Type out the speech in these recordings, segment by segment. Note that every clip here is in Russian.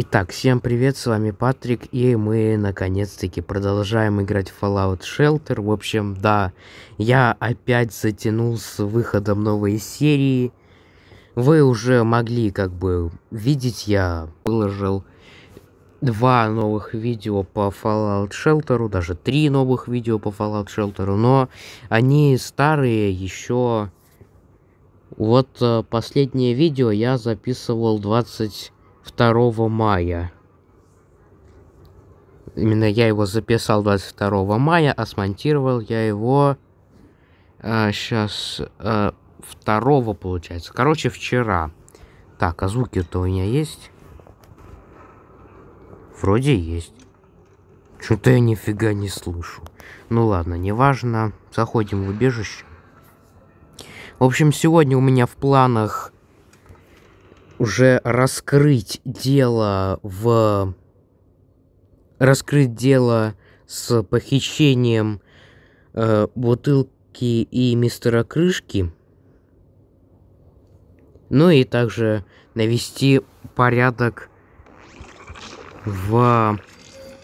Итак, всем привет, с вами Патрик, и мы наконец-таки продолжаем играть в Fallout Shelter. В общем, да, я опять затянул с выходом новой серии. Вы уже могли как бы видеть, я выложил два новых видео по Fallout Shelter, даже три новых видео по Fallout Shelter, но они старые еще... Вот э, последнее видео я записывал 20 22 мая. Именно я его записал 22 мая, а смонтировал я его э, сейчас э, 2 получается. Короче, вчера. Так, а звуки-то у меня есть? Вроде есть. Что-то я нифига не слышу. Ну ладно, неважно. Заходим в убежище. В общем, сегодня у меня в планах уже раскрыть дело в... Раскрыть дело с похищением э, бутылки и мистера Крышки. Ну и также навести порядок в...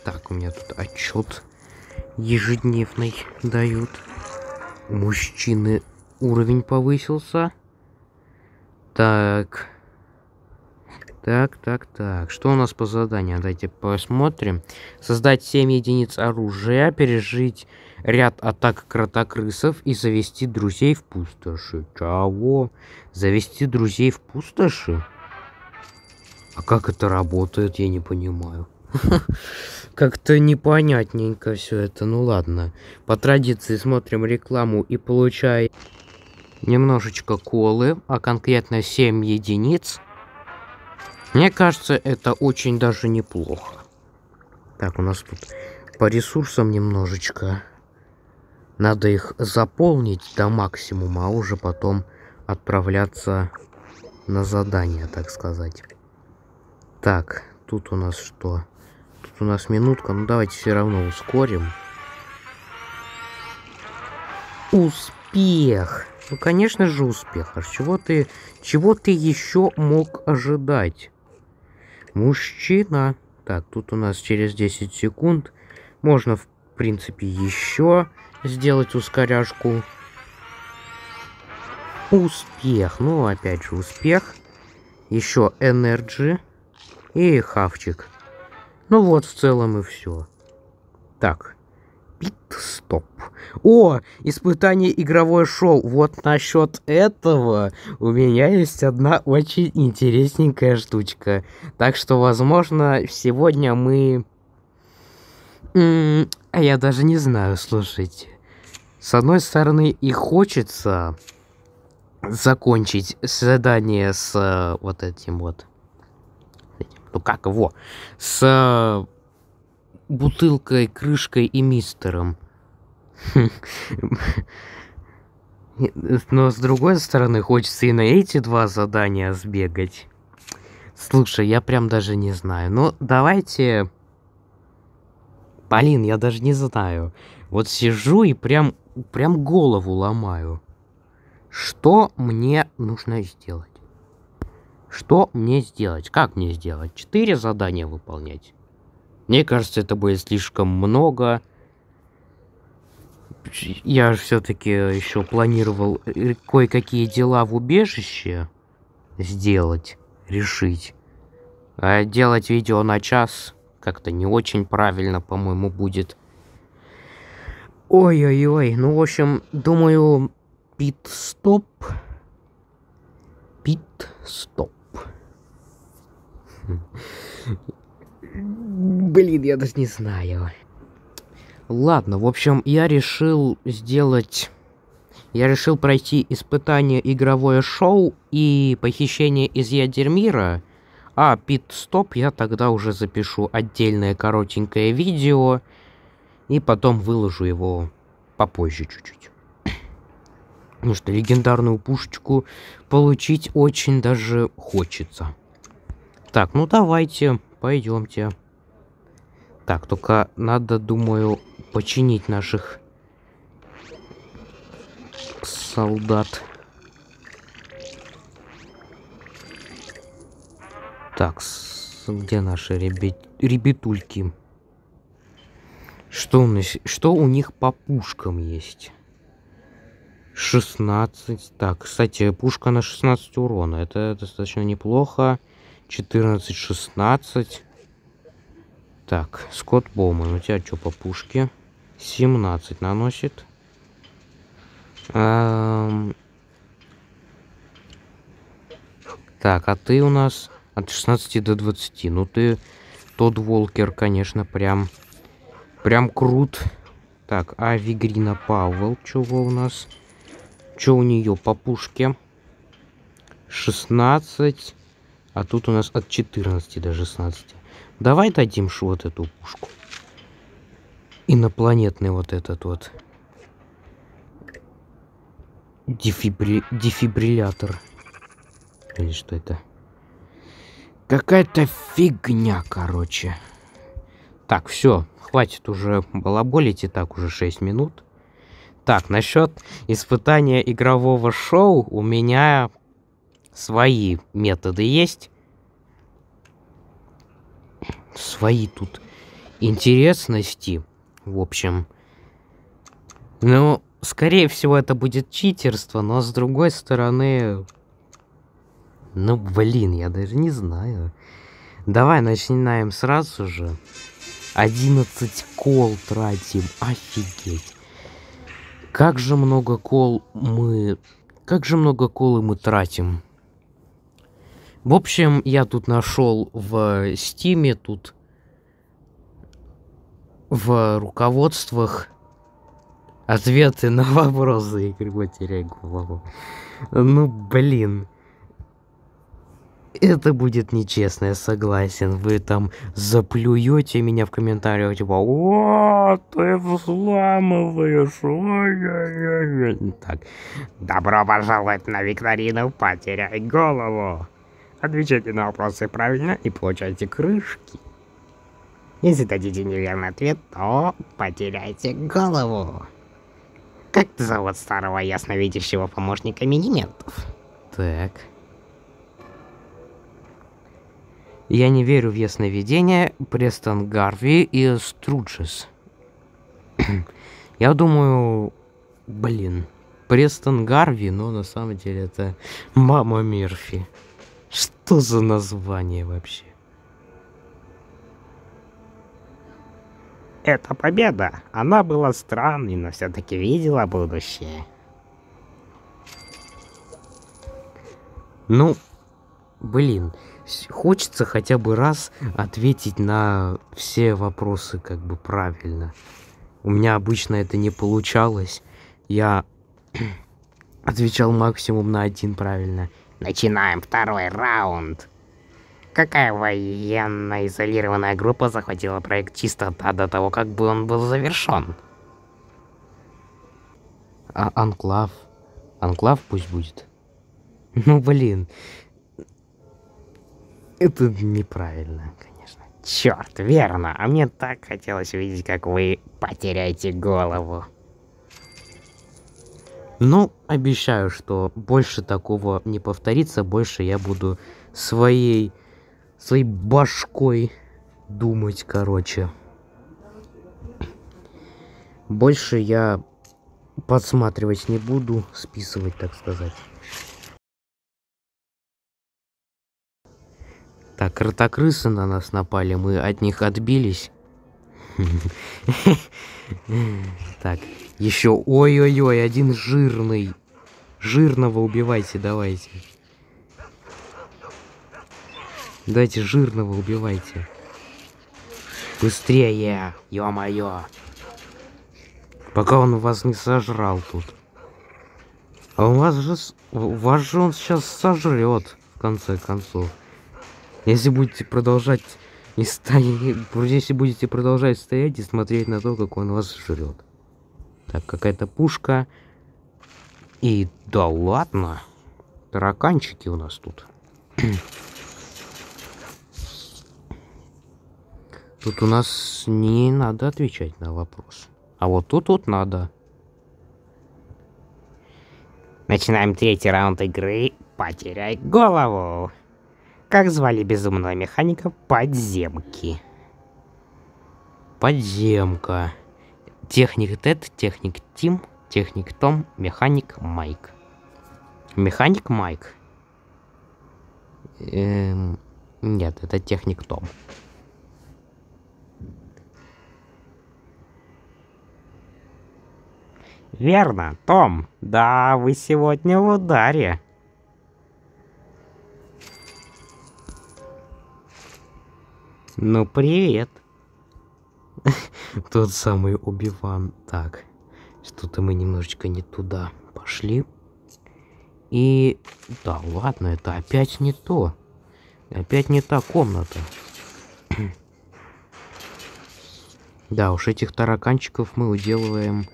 Так, у меня тут отчет ежедневный дают. мужчины уровень повысился. Так, так, так, так. Что у нас по заданию? Давайте посмотрим. Создать 7 единиц оружия, пережить ряд атак кротокрысов и завести друзей в пустоши. Чего? Завести друзей в пустоши? А как это работает, я не понимаю. Как-то непонятненько все это. Ну ладно. По традиции смотрим рекламу и получаем немножечко колы, а конкретно 7 единиц. Мне кажется, это очень даже неплохо. Так, у нас тут по ресурсам немножечко. Надо их заполнить до максимума, а уже потом отправляться на задание, так сказать. Так, тут у нас что? Тут у нас минутка, ну давайте все равно ускорим. Успех! Ну, конечно же, успех. А чего ты, чего ты еще мог ожидать? мужчина. Так, тут у нас через 10 секунд. Можно, в принципе, еще сделать ускоряшку. Успех. Ну, опять же, успех. Еще энерджи. И хавчик. Ну вот, в целом и все. Так, пит-стоп. О, испытание игровое шоу. Вот насчет этого у меня есть одна очень интересненькая штучка. Так что, возможно, сегодня мы... А я даже не знаю, слушайте. С одной стороны, и хочется закончить задание с э, вот этим вот... Ну как его? С бутылкой, крышкой и мистером. Но с другой стороны, хочется и на эти два задания сбегать. Слушай, я прям даже не знаю. Ну, давайте... Полин, я даже не знаю. Вот сижу и прям, прям голову ломаю. Что мне нужно сделать? Что мне сделать? Как мне сделать? Четыре задания выполнять. Мне кажется, это будет слишком много. Я же все-таки еще планировал э, кое-какие дела в убежище сделать, решить. А делать видео на час как-то не очень правильно, по-моему, будет. Ой-ой-ой, ну, в общем, думаю, пит-стоп. Пит-стоп. Блин, я даже не знаю. Ладно, в общем, я решил сделать... Я решил пройти испытание игровое шоу и похищение из Ядермира. А пит-стоп я тогда уже запишу отдельное коротенькое видео. И потом выложу его попозже чуть-чуть. Потому что легендарную пушечку получить очень даже хочется. Так, ну давайте Пойдемте. Так, только надо, думаю, починить наших солдат. Так, где наши ребят... ребятульки? Что у, нас... что у них по пушкам есть? 16. Так, кстати, пушка на 16 урона. Это достаточно неплохо. 14, 16. Так, Скотт Боуман, у тебя что по пушке? 17 наносит. Эм... Так, а ты у нас от 16 до 20. Ну ты, тот Волкер, конечно, прям, прям крут. Так, а вигрина павел чего у нас? Что у нее по пушке? 16. А тут у нас от 14 до 16. Давай дадим ж вот эту пушку. Инопланетный вот этот вот. Дефибри... Дефибриллятор. Или что это? Какая-то фигня, короче. Так, все, хватит уже балаболить, и так уже 6 минут. Так, насчет испытания игрового шоу у меня свои методы есть. Свои тут интересности, в общем. Ну, скорее всего, это будет читерство, но с другой стороны... Ну, блин, я даже не знаю. Давай начинаем сразу же. 11 кол тратим, офигеть. Как же много кол мы... Как же много колы мы тратим. В общем, я тут нашел в Стиме, тут в руководствах ответы на вопросы. Я говорю, теряю голову. Ну, блин. Это будет нечестно, я согласен. Вы там заплюете меня в комментариях, типа, о, ты взламываешь, ой-ой-ой. Так, добро пожаловать на викторину, потеряй голову. Отвечайте на вопросы правильно и получайте крышки. Если дадите неверный ответ, то потеряйте голову. Как зовут старого ясновидящего помощника миниментов? Так. Я не верю в ясновидение Престон Гарви и Струджес. Я думаю... Блин. Престон Гарви, но на самом деле это мама Мерфи. Что за название вообще? Это победа. Она была странной, но все-таки видела будущее. Ну, блин, хочется хотя бы раз ответить на все вопросы как бы правильно. У меня обычно это не получалось. Я отвечал максимум на один правильно. Начинаем второй раунд. Какая военная изолированная группа захватила проект Чистота до того, как бы он был завершен? А Анклав? Анклав пусть будет. Ну блин. Это неправильно, конечно. Черт, верно. А мне так хотелось увидеть, как вы потеряете голову. Но ну, обещаю, что больше такого не повторится, больше я буду своей, своей башкой думать, короче. Больше я подсматривать не буду, списывать, так сказать. Так, ротокрысы на нас напали, мы от них отбились. Так, еще. Ой-ой-ой, один жирный. Жирного убивайте, давайте. давайте жирного убивайте. Быстрее, ё-моё. Пока он вас не сожрал тут. А у вас же... Вас же он сейчас сожрет, в конце концов. Если будете продолжать и стоять, если будете продолжать стоять и смотреть на то, как он вас жрет. Так, какая-то пушка. И да ладно. Тараканчики у нас тут. Тут у нас не надо отвечать на вопрос. А вот тут вот надо. Начинаем третий раунд игры. Потеряй голову. Как звали безумного механика подземки? Подземка. Техник Тед, техник Тим, техник Том, механик Майк. Механик Майк. Эм, нет, это техник Том. Верно, Том. Да, вы сегодня в ударе. Ну, привет. Тот самый Убиван. Так, что-то мы немножечко не туда пошли. И... Да, ладно, это опять не то. Опять не та комната. да уж, этих тараканчиков мы уделываем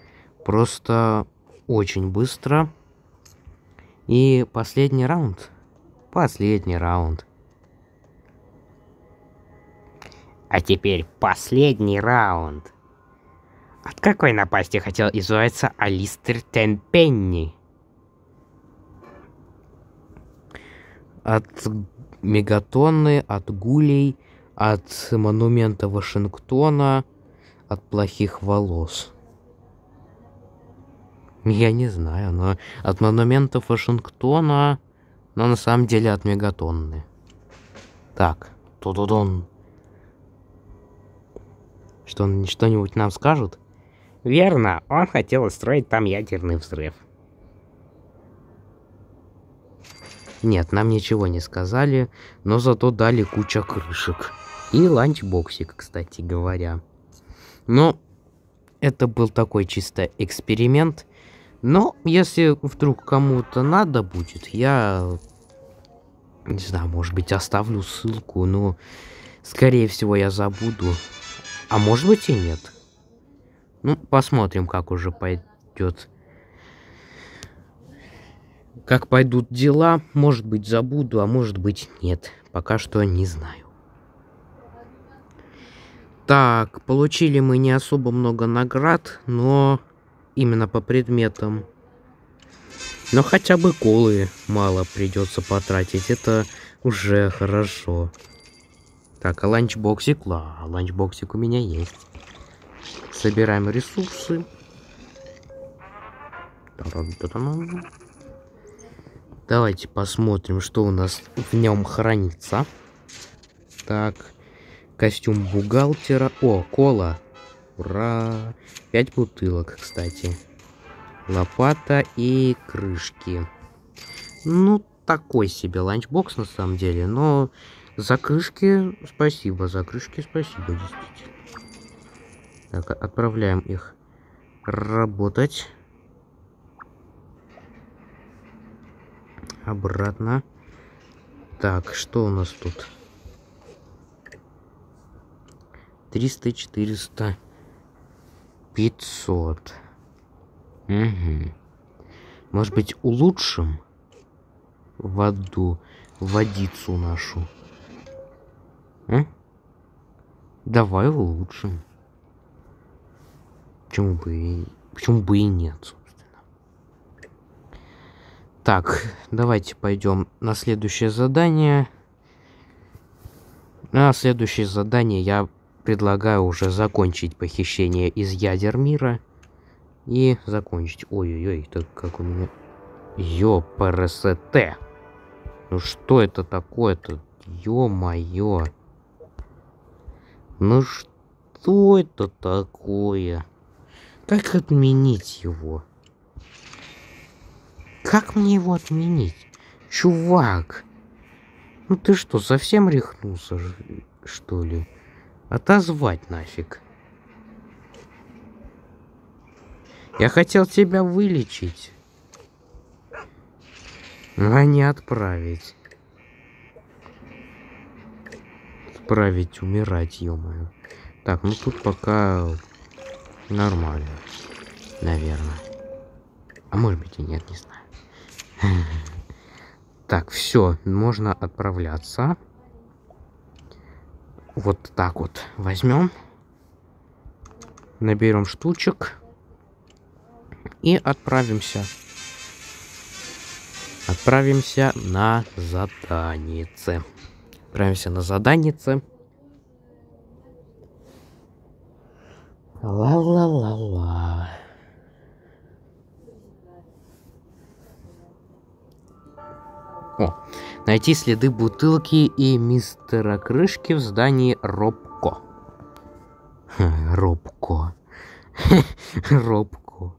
просто очень быстро. И последний раунд. Последний раунд. А теперь последний раунд. От какой напасти хотел избавиться Алистер Тенпенни? От мегатонны, от гулей, от монумента Вашингтона, от плохих волос. Я не знаю, но от монументов Вашингтона, но на самом деле от мегатонны. Так, ту-ду-дун что он что-нибудь нам скажет? Верно, он хотел устроить там ядерный взрыв. Нет, нам ничего не сказали, но зато дали куча крышек. И ланчбоксик, кстати говоря. Но ну, это был такой чисто эксперимент. Но если вдруг кому-то надо будет, я... Не знаю, может быть, оставлю ссылку, но... Скорее всего, я забуду. А может быть и нет. Ну, посмотрим, как уже пойдет. Как пойдут дела, может быть забуду, а может быть нет. Пока что не знаю. Так, получили мы не особо много наград, но именно по предметам. Но хотя бы колы мало придется потратить, это уже хорошо. Так, а ланчбоксик? Ла, а ланчбоксик у меня есть. Собираем ресурсы. Давайте посмотрим, что у нас в нем хранится. Так, костюм бухгалтера. О, кола. Ура! Пять бутылок, кстати. Лопата и крышки. Ну, такой себе ланчбокс на самом деле, но за крышки спасибо, за крышки спасибо, действительно. Так, отправляем их работать. Обратно. Так, что у нас тут? 300, 400, 500. Угу. Может быть, улучшим воду, водицу нашу? А? Давай улучшим. Почему бы и... Почему бы и нет, собственно. Так, давайте пойдем на следующее задание. На следующее задание я предлагаю уже закончить похищение из ядер мира. И закончить. Ой-ой-ой, так как у меня... Ёпрст. Ну что это такое-то? Ё-моё. Ну что это такое? Как отменить его? Как мне его отменить? Чувак! Ну ты что, совсем рехнулся, что ли? Отозвать нафиг. Я хотел тебя вылечить, а не отправить. отправить умирать, ё-моё. Так, ну тут пока нормально, наверное. А может быть и нет, не знаю. Так, все, можно отправляться. Вот так вот возьмем. Наберем штучек. И отправимся. Отправимся на заданице. Отправимся на заданице. Ла-ла-ла-ла. О, найти следы бутылки и мистера Крышки в здании Робко. Робко. Робко.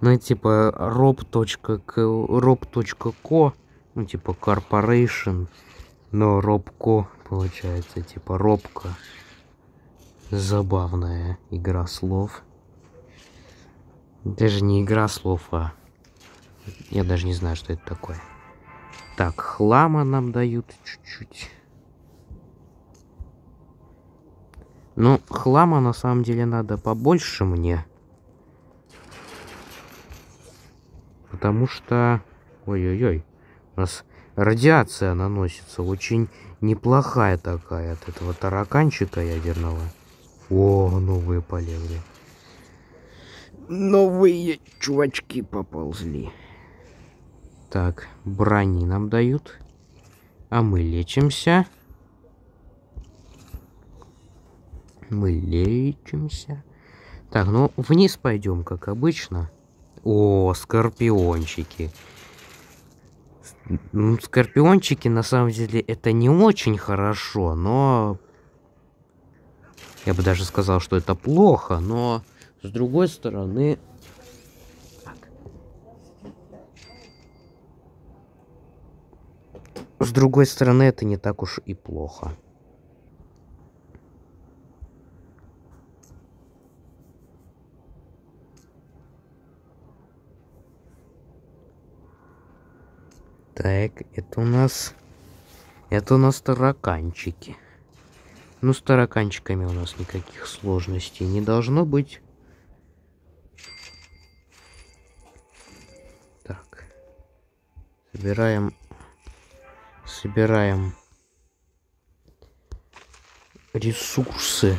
Ну, типа, rob.co, rob.co, ну, типа, corporation, но робко, получается, типа робко. Забавная игра слов. Даже не игра слов, а... Я даже не знаю, что это такое. Так, хлама нам дают чуть-чуть. Ну, хлама на самом деле надо побольше мне. Потому что... Ой-ой-ой. У нас радиация наносится. Очень неплохая такая от этого тараканчика ядерного. О, новые полезли. Новые чувачки поползли. Так, брони нам дают. А мы лечимся. Мы лечимся. Так, ну вниз пойдем, как обычно. О, скорпиончики. Ну, скорпиончики на самом деле это не очень хорошо, но... Я бы даже сказал, что это плохо, но с другой стороны... Так. С другой стороны, это не так уж и плохо. Так, это у нас... Это у нас тараканчики. Ну, с тараканчиками у нас никаких сложностей не должно быть. Так. Собираем... Собираем... Ресурсы.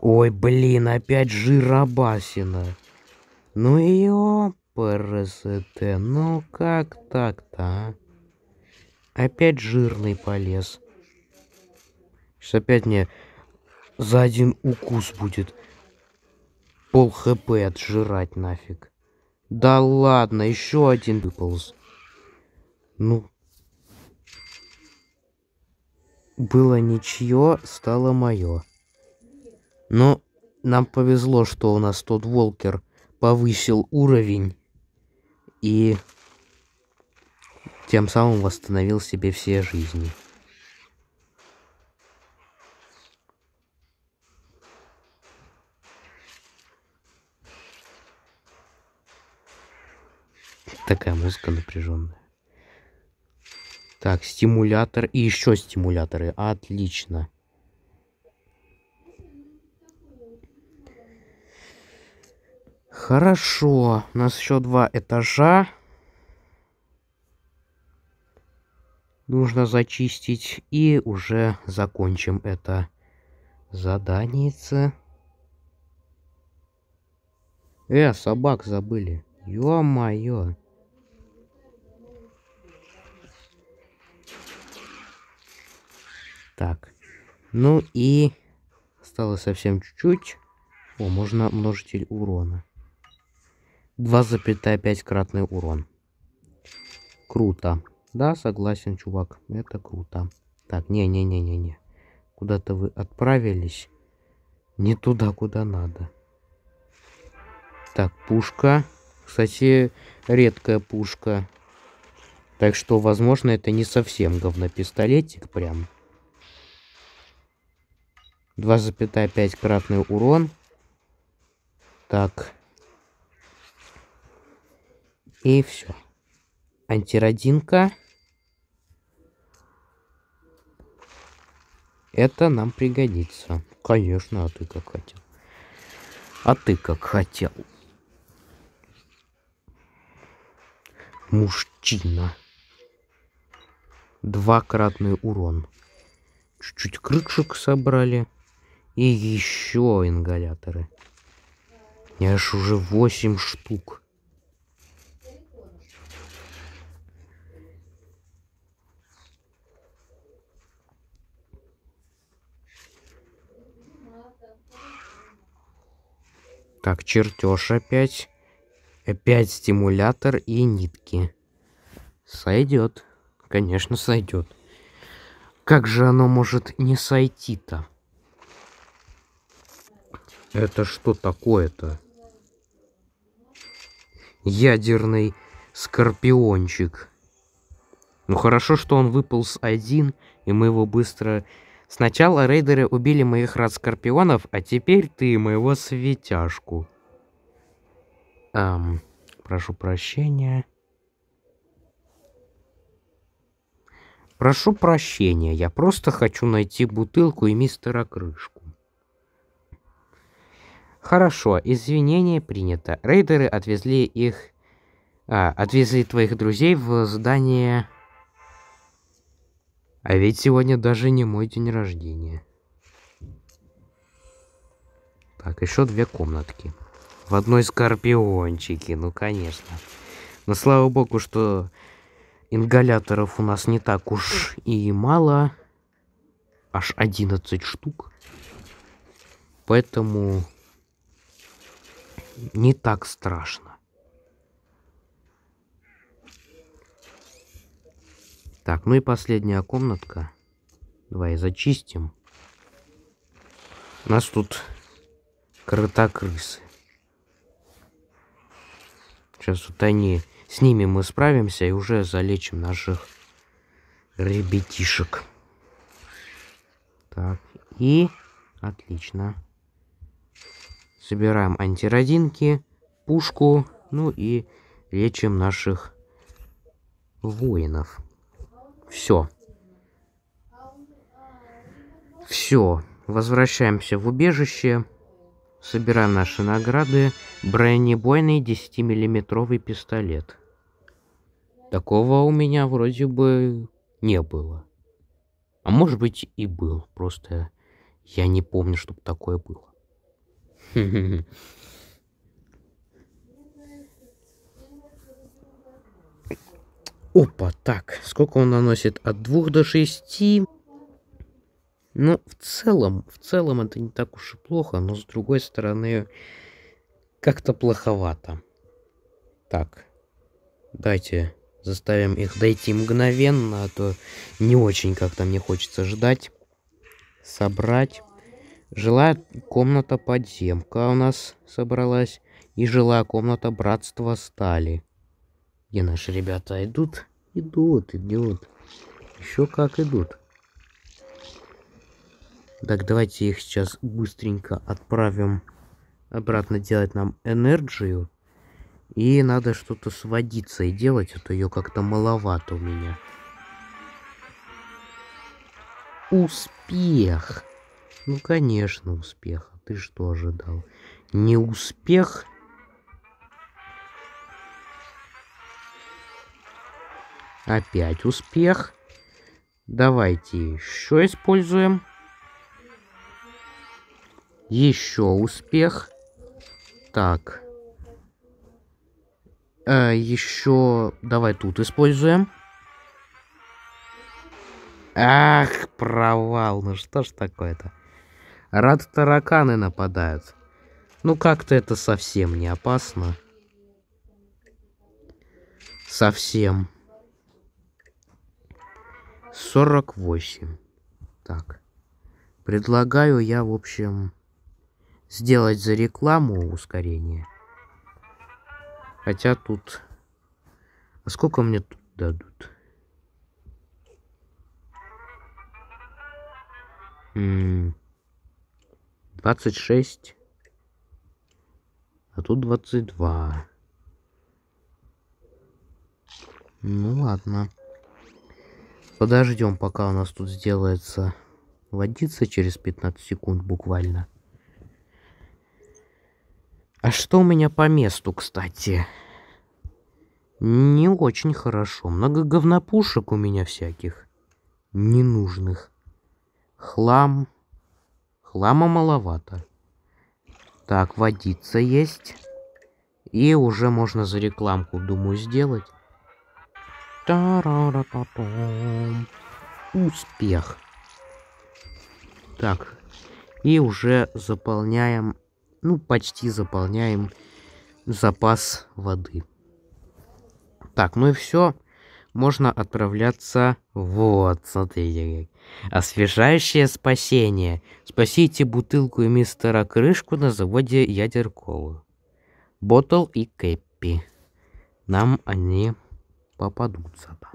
Ой, блин, опять жиробасина. Ну ее... ПРСТ. Ну как так-то, а? Опять жирный полез. Сейчас опять мне за один укус будет пол хп отжирать нафиг. Да ладно, еще один выполз. Ну. Было ничье, стало мое. Но ну, нам повезло, что у нас тот волкер повысил уровень и тем самым восстановил себе все жизни. Такая музыка напряженная. Так, стимулятор и еще стимуляторы. Отлично. Хорошо. У нас еще два этажа. Нужно зачистить. И уже закончим это задание. Э, собак забыли. Ё-моё. Так. Ну и осталось совсем чуть-чуть. О, можно множитель урона. 2,5 кратный урон. Круто. Да, согласен, чувак. Это круто. Так, не-не-не-не-не. Куда-то вы отправились. Не туда, куда надо. Так, пушка. Кстати, редкая пушка. Так что, возможно, это не совсем говнопистолетик прям. 2,5 кратный урон. Так. И все. Антиродинка. Это нам пригодится. Конечно, а ты как хотел. А ты как хотел. Мужчина. Двакратный урон. Чуть-чуть крышек собрали. И еще ингаляторы. Я аж уже 8 штук. Так, чертеж опять. Опять стимулятор и нитки. Сойдет. Конечно, сойдет. Как же оно может не сойти-то? Это что такое-то? Ядерный скорпиончик. Ну хорошо, что он выпал с один, и мы его быстро Сначала рейдеры убили моих скорпионов, а теперь ты моего светяшку. Эм, прошу прощения. Прошу прощения, я просто хочу найти бутылку и мистера Крышку. Хорошо, извинения принято. Рейдеры отвезли их... А, отвезли твоих друзей в здание а ведь сегодня даже не мой день рождения. Так, еще две комнатки. В одной скорпиончики, ну конечно. Но слава богу, что ингаляторов у нас не так уж и мало. Аж 11 штук. Поэтому не так страшно. Так, ну и последняя комнатка. Давай зачистим. У нас тут крота крысы. Сейчас вот они... С ними мы справимся и уже залечим наших ребятишек. Так, и... Отлично. Собираем антиродинки, пушку, ну и лечим наших воинов. Все. Все. Возвращаемся в убежище. Собираем наши награды. Бронебойный 10-миллиметровый пистолет. Такого у меня вроде бы не было. А может быть и был. Просто я не помню, чтобы такое было. Опа, так, сколько он наносит? От 2 до 6. Ну, в целом, в целом это не так уж и плохо, но с другой стороны, как-то плоховато. Так, дайте заставим их дойти мгновенно, а то не очень как-то мне хочется ждать. Собрать. Жилая комната подземка у нас собралась, и жилая комната братства стали. Где наши ребята идут? Идут, идут. Еще как идут. Так, давайте их сейчас быстренько отправим обратно делать нам энергию. И надо что-то сводиться и делать, а то ее как-то маловато у меня. Успех! Ну, конечно, успех. А ты что ожидал? Не успех, Опять успех. Давайте еще используем. Еще успех. Так. Э, еще давай тут используем. Ах, провал. Ну что ж такое-то? Рад тараканы нападают. Ну как-то это совсем не опасно. Совсем. 48. Так. Предлагаю я, в общем, сделать за рекламу ускорение. Хотя тут... А сколько мне тут дадут? М -м 26. А тут 22. Ну ладно подождем, пока у нас тут сделается водиться через 15 секунд буквально. А что у меня по месту, кстати? Не очень хорошо. Много говнопушек у меня всяких. Ненужных. Хлам. Хлама маловато. Так, водиться есть. И уже можно за рекламку, думаю, сделать. Та-ра-ра-та-том. Успех. Так. И уже заполняем, ну, почти заполняем запас воды. Так, ну и все. Можно отправляться... Вот, смотрите. Освежающее спасение. Спасите бутылку и мистера Крышку на заводе ядерковую. Ботл и Кэппи. Нам они попадутся там.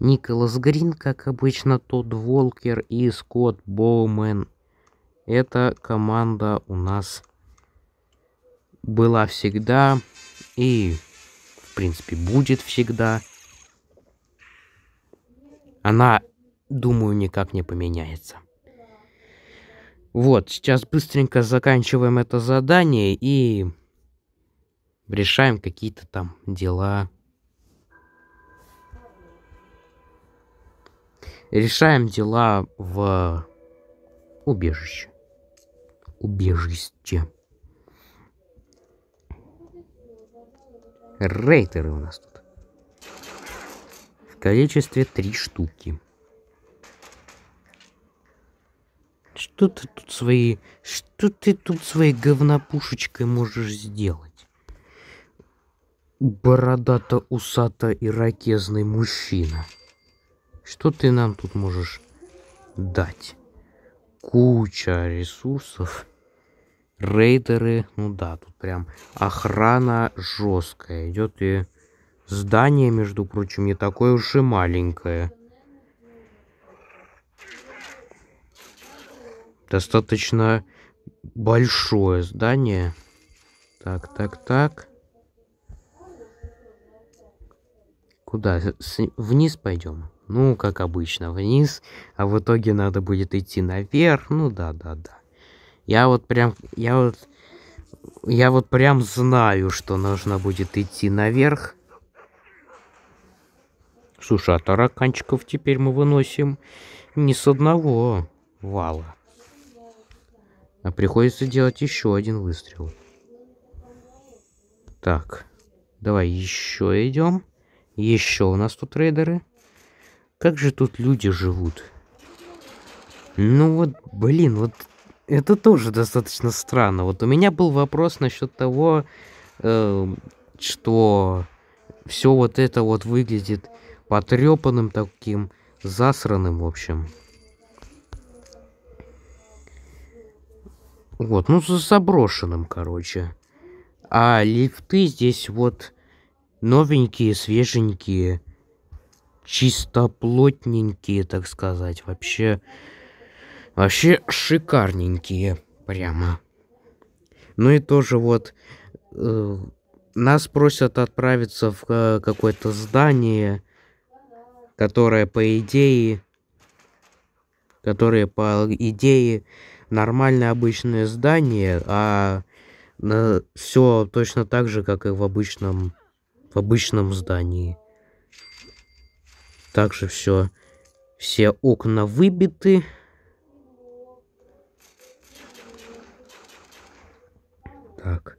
Николас Грин, как обычно, тот Волкер и Скотт Боумен. Эта команда у нас была всегда и, в принципе, будет всегда. Она, думаю, никак не поменяется. Вот, сейчас быстренько заканчиваем это задание и решаем какие-то там дела. решаем дела в убежище. Убежище. Рейтеры у нас тут. В количестве три штуки. Что ты тут свои... Что ты тут своей говнопушечкой можешь сделать? Бородато-усато-иракезный мужчина. Что ты нам тут можешь дать? Куча ресурсов. Рейдеры, ну да, тут прям охрана жесткая идет. И здание, между прочим, не такое уж и маленькое. Достаточно большое здание. Так, так, так. Куда? С вниз пойдем ну, как обычно, вниз, а в итоге надо будет идти наверх, ну да, да, да. Я вот прям, я вот, я вот прям знаю, что нужно будет идти наверх. Слушай, а тараканчиков теперь мы выносим не с одного вала. А приходится делать еще один выстрел. Так, давай еще идем. Еще у нас тут рейдеры. Как же тут люди живут? Ну вот, блин, вот это тоже достаточно странно. Вот у меня был вопрос насчет того, э, что все вот это вот выглядит потрепанным таким, засранным, в общем. Вот, ну, заброшенным, короче. А лифты здесь вот новенькие, свеженькие чистоплотненькие, так сказать. Вообще, вообще шикарненькие прямо. Ну и тоже вот э, нас просят отправиться в э, какое-то здание, которое по идее, которое по идее нормальное обычное здание, а э, все точно так же, как и в обычном в обычном здании. Также все, все окна выбиты. Так.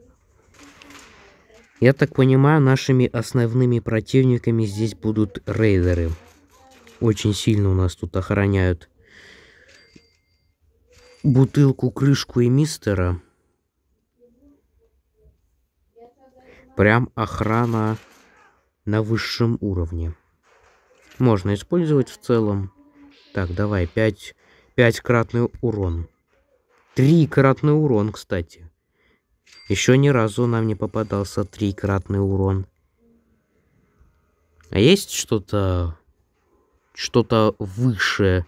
Я так понимаю, нашими основными противниками здесь будут рейдеры. Очень сильно у нас тут охраняют бутылку, крышку и мистера. Прям охрана на высшем уровне можно использовать в целом. Так, давай, 5, 5 кратный урон. трикратный урон, кстати. Еще ни разу нам не попадался трикратный урон. А есть что-то что-то выше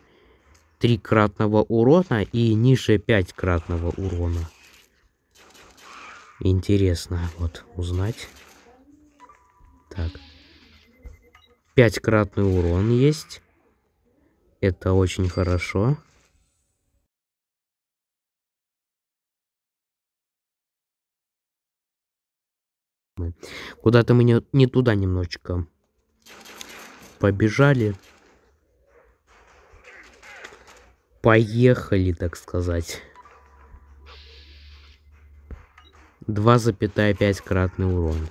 трикратного урона и ниже пятикратного урона. Интересно вот узнать. Так. Пятикратный урон есть. Это очень хорошо. Куда-то мы не, не туда немножечко побежали. Поехали, так сказать. 2,5 кратный урон.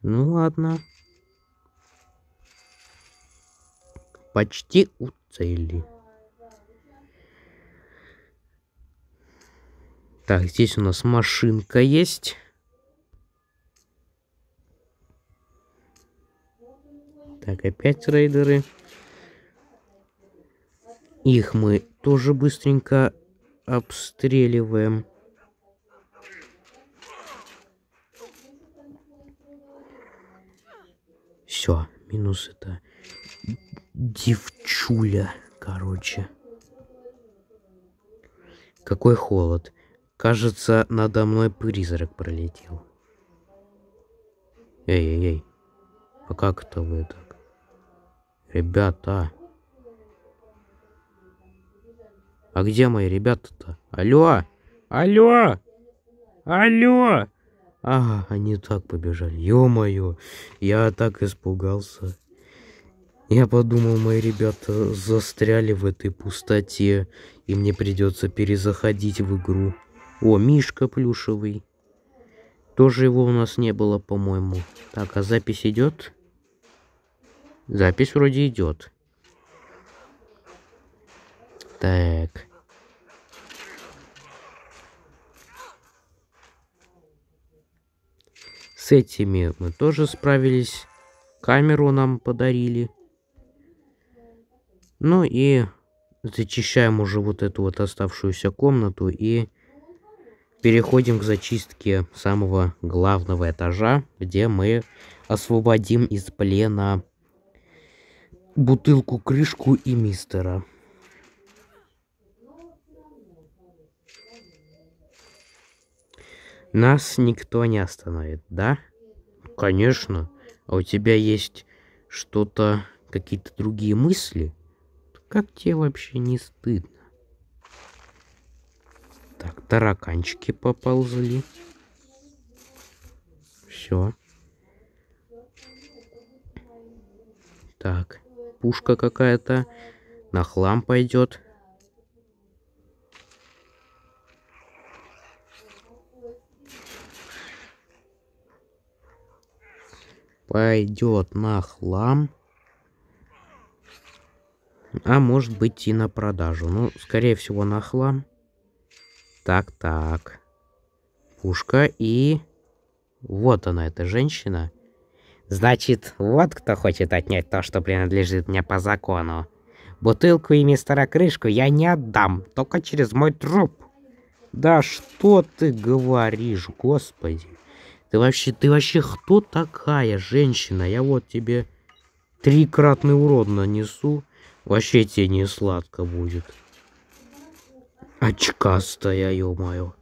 Ну ладно. почти у цели. Так, здесь у нас машинка есть. Так, опять рейдеры. Их мы тоже быстренько обстреливаем. Все, минус это девчуля, короче. Какой холод. Кажется, надо мной призрак пролетел. Эй-эй-эй. А как это вы так? Ребята. А где мои ребята-то? Алло! Алло! Алло! Ага, они так побежали. Ё-моё, я так испугался. Я подумал, мои ребята застряли в этой пустоте, и мне придется перезаходить в игру. О, Мишка плюшевый. Тоже его у нас не было, по-моему. Так, а запись идет? Запись вроде идет. Так. С этими мы тоже справились. Камеру нам подарили. Ну и зачищаем уже вот эту вот оставшуюся комнату и переходим к зачистке самого главного этажа, где мы освободим из плена бутылку, крышку и мистера. Нас никто не остановит, да? Конечно. А у тебя есть что-то, какие-то другие мысли? Как тебе вообще не стыдно? Так, тараканчики поползли. Все. Так, пушка какая-то на хлам пойдет. Пойдет на хлам. А может быть и на продажу. Ну, скорее всего, на хлам. Так, так. Пушка и... Вот она, эта женщина. Значит, вот кто хочет отнять то, что принадлежит мне по закону. Бутылку и мистера крышку я не отдам, только через мой труп. Да что ты говоришь, господи? Ты вообще, ты вообще кто такая женщина? Я вот тебе трикратный урод нанесу. Вообще тебе не сладко будет. Очкастая, ё-моё.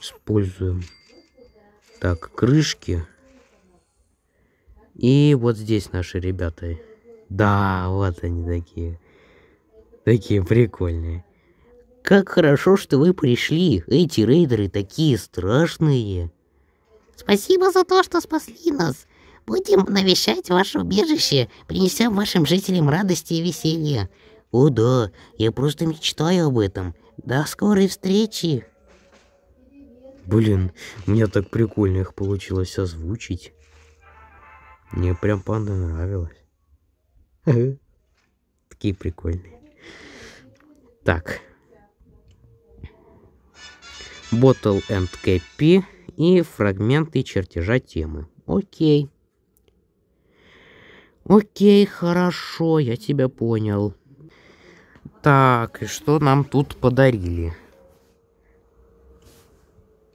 Используем. Так, крышки. И вот здесь наши ребята. Да, вот они такие. Такие прикольные. Как хорошо, что вы пришли. Эти рейдеры такие страшные. Спасибо за то, что спасли нас. Будем навещать ваше убежище, принеся вашим жителям радости и веселья». «О да, я просто мечтаю об этом. До скорой встречи!» Блин, мне так прикольно их получилось озвучить. Мне прям панда нравилась. Такие прикольные. Так. Bottle and Cappy и фрагменты чертежа темы. Окей. Окей, хорошо, я тебя понял. Так, и что нам тут подарили?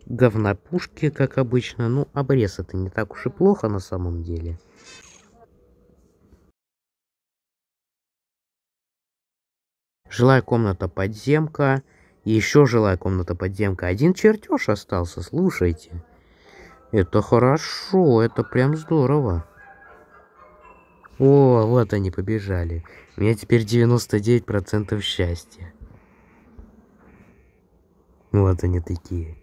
Говнопушки, как обычно. Ну, обрез это не так уж и плохо на самом деле. Жилая комната подземка. Еще жилая комната подземка. Один чертеж остался, слушайте. Это хорошо, это прям здорово. О, вот они побежали. У меня теперь 99% счастья. Вот они такие.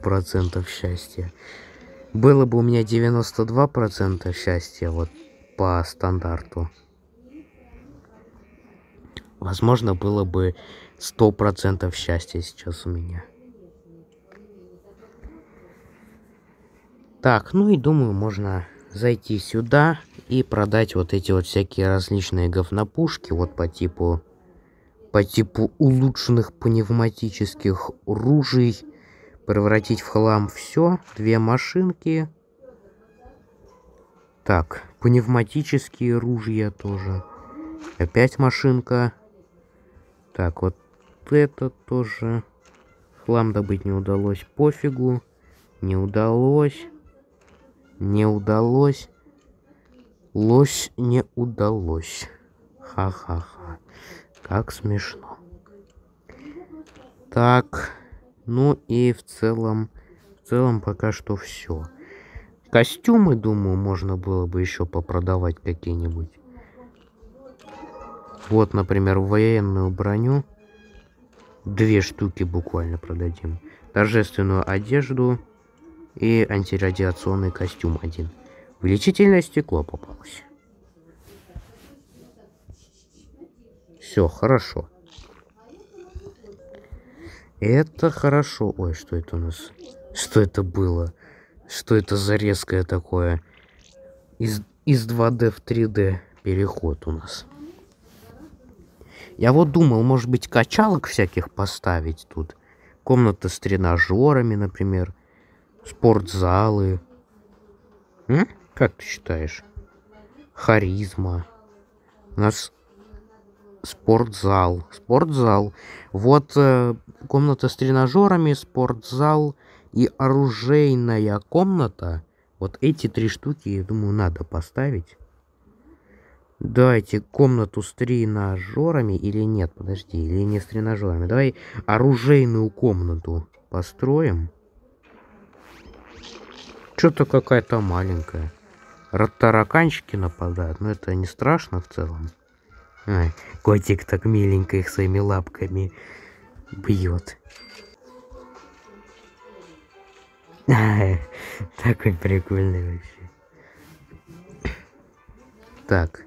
процентов счастья. Было бы у меня 92% счастья, вот по стандарту. Возможно, было бы 100% счастья сейчас у меня. Так, ну и думаю, можно зайти сюда и продать вот эти вот всякие различные говнопушки, вот по типу по типу улучшенных пневматических ружей, превратить в хлам все, две машинки. Так, пневматические ружья тоже. Опять машинка. Так, вот это тоже. Хлам добыть не удалось, пофигу. Не удалось не удалось. Лось не удалось. Ха-ха-ха. Как смешно. Так. Ну и в целом... В целом пока что все. Костюмы, думаю, можно было бы еще попродавать какие-нибудь. Вот, например, военную броню. Две штуки буквально продадим. Торжественную одежду и антирадиационный костюм один. Увеличительное стекло попалось. Все, хорошо. Это хорошо. Ой, что это у нас? Что это было? Что это за резкое такое? Из, из 2D в 3D переход у нас. Я вот думал, может быть, качалок всяких поставить тут. Комната с тренажерами, например спортзалы. М? Как ты считаешь? Харизма. У нас спортзал. Спортзал. Вот э, комната с тренажерами, спортзал и оружейная комната. Вот эти три штуки, я думаю, надо поставить. Давайте комнату с тренажерами или нет, подожди, или не с тренажерами. Давай оружейную комнату построим что-то какая-то маленькая. Тараканчики нападают, но это не страшно в целом. Ой, котик так миленько их своими лапками бьет. Такой прикольный вообще. Так.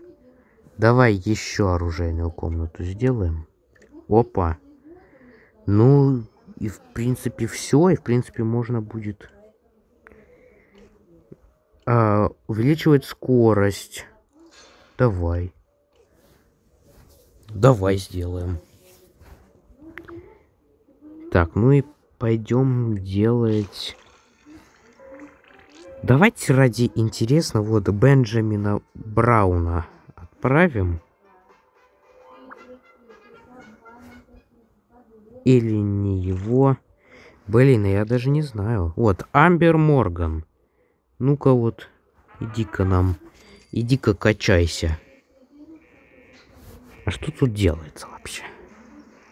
Давай еще оружейную комнату сделаем. Опа. Ну, и в принципе все. И в принципе можно будет а, увеличивает скорость. Давай. Давай сделаем. Так, ну и пойдем делать... Давайте ради интересно вот Бенджамина Брауна отправим. Или не его. Блин, а я даже не знаю. Вот, Амбер Морган. Ну-ка вот, иди-ка нам, иди-ка качайся. А что тут делается вообще?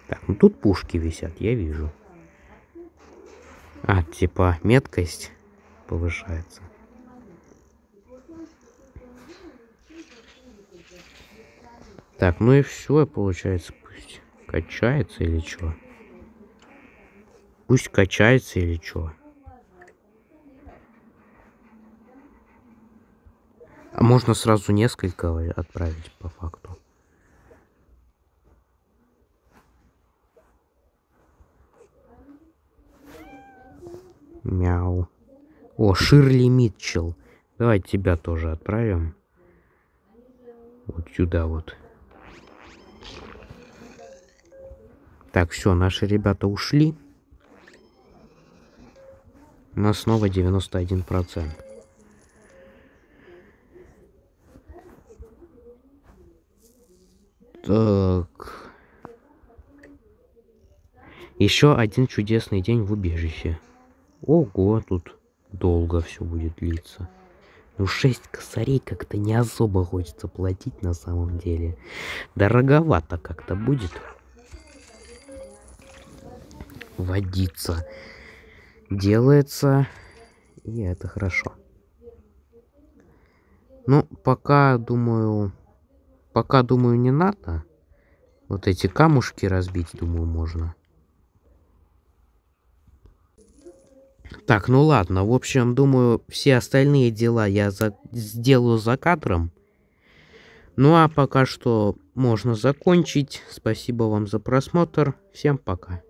Так, ну тут пушки висят, я вижу. А, типа меткость повышается. Так, ну и все, получается, пусть качается или что? Пусть качается или что? можно сразу несколько отправить по факту. Мяу. О, Ширли Митчелл. Давай тебя тоже отправим. Вот сюда вот. Так, все, наши ребята ушли. У нас снова 91%. Так. Еще один чудесный день в убежище. Ого, тут долго все будет длиться. Ну, 6 косарей как-то не особо хочется платить на самом деле. Дороговато как-то будет. Водиться. Делается. И это хорошо. Ну, пока, думаю, Пока, думаю, не надо. Вот эти камушки разбить, думаю, можно. Так, ну ладно. В общем, думаю, все остальные дела я за... сделаю за кадром. Ну а пока что можно закончить. Спасибо вам за просмотр. Всем пока.